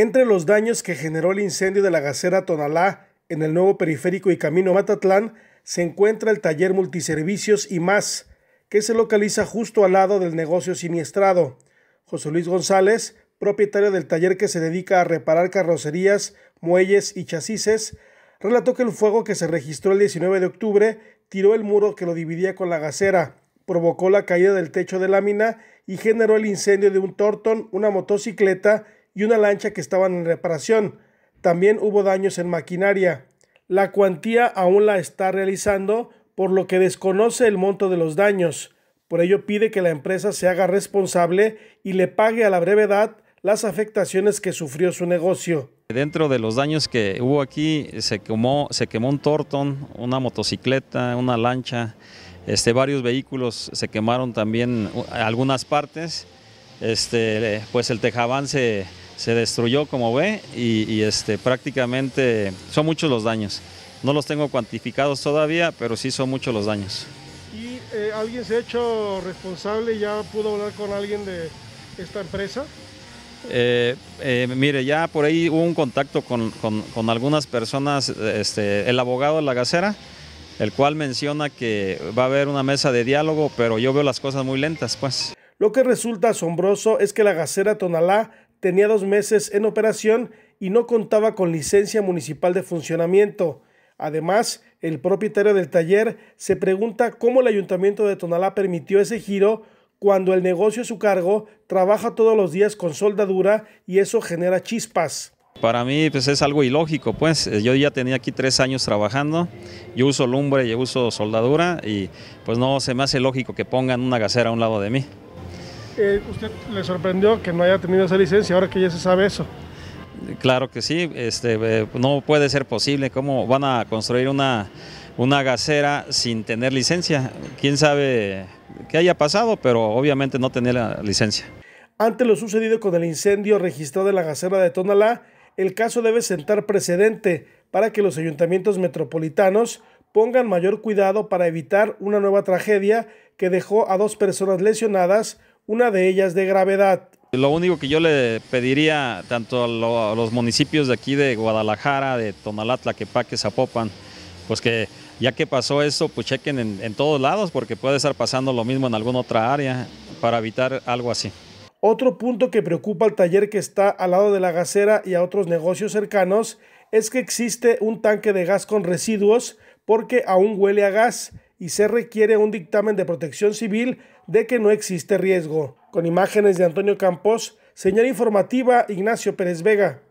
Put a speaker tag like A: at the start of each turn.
A: Entre los daños que generó el incendio de la gasera Tonalá en el nuevo periférico y camino Matatlán se encuentra el taller multiservicios y más, que se localiza justo al lado del negocio siniestrado. José Luis González, propietario del taller que se dedica a reparar carrocerías, muelles y chasis, relató que el fuego que se registró el 19 de octubre tiró el muro que lo dividía con la gasera, provocó la caída del techo de lámina y generó el incendio de un tortón, una motocicleta y una lancha que estaban en reparación. También hubo daños en maquinaria. La cuantía aún la está realizando, por lo que desconoce el monto de los daños. Por ello pide que la empresa se haga responsable y le pague a la brevedad las afectaciones que sufrió su negocio.
B: Dentro de los daños que hubo aquí, se quemó, se quemó un tortón, una motocicleta, una lancha, este, varios vehículos se quemaron también algunas partes. Este, pues el tejabán se, se destruyó como ve y, este, prácticamente son muchos los daños. No los tengo cuantificados todavía, pero sí son muchos los daños.
A: ¿Y eh, alguien se ha hecho responsable? ¿Ya pudo hablar con alguien de esta empresa?
B: Eh, eh, mire, ya por ahí hubo un contacto con, algunas personas, este, el abogado de la gacera, el cual menciona que va a haber una mesa de diálogo, pero yo veo las cosas muy lentas, pues.
A: Lo que resulta asombroso es que la gacera Tonalá tenía dos meses en operación y no contaba con licencia municipal de funcionamiento. Además, el propietario del taller se pregunta cómo el ayuntamiento de Tonalá permitió ese giro cuando el negocio a su cargo trabaja todos los días con soldadura y eso genera chispas.
B: Para mí pues es algo ilógico, pues eh, yo ya tenía aquí tres años trabajando, yo uso lumbre, yo uso soldadura y pues no se me hace lógico que pongan una gasera a un lado de mí.
A: Eh, ¿usted le sorprendió que no haya tenido esa licencia ahora que ya se sabe eso?
B: Claro que sí, este, eh, no puede ser posible, ¿cómo van a construir una, una gasera sin tener licencia? ¿Quién sabe qué haya pasado? Pero obviamente no tenía la licencia.
A: Ante lo sucedido con el incendio registrado en la gasera de Tonalá, el caso debe sentar precedente para que los ayuntamientos metropolitanos pongan mayor cuidado para evitar una nueva tragedia que dejó a dos personas lesionadas una de ellas de gravedad.
B: Lo único que yo le pediría tanto a, los municipios de aquí de Guadalajara, de Tonalá, Tlaquepaque, Zapopan, pues que ya que pasó eso, pues chequen en, en todos lados porque puede estar pasando lo mismo en alguna otra área para evitar algo así.
A: Otro punto que preocupa al taller que está al lado de la gasera y a otros negocios cercanos es que existe un tanque de gas con residuos porque aún huele a gas y se requiere un dictamen de protección civil de que no existe riesgo. Con imágenes de Antonio Campos, señal informativa Ignacio Pérez Vega.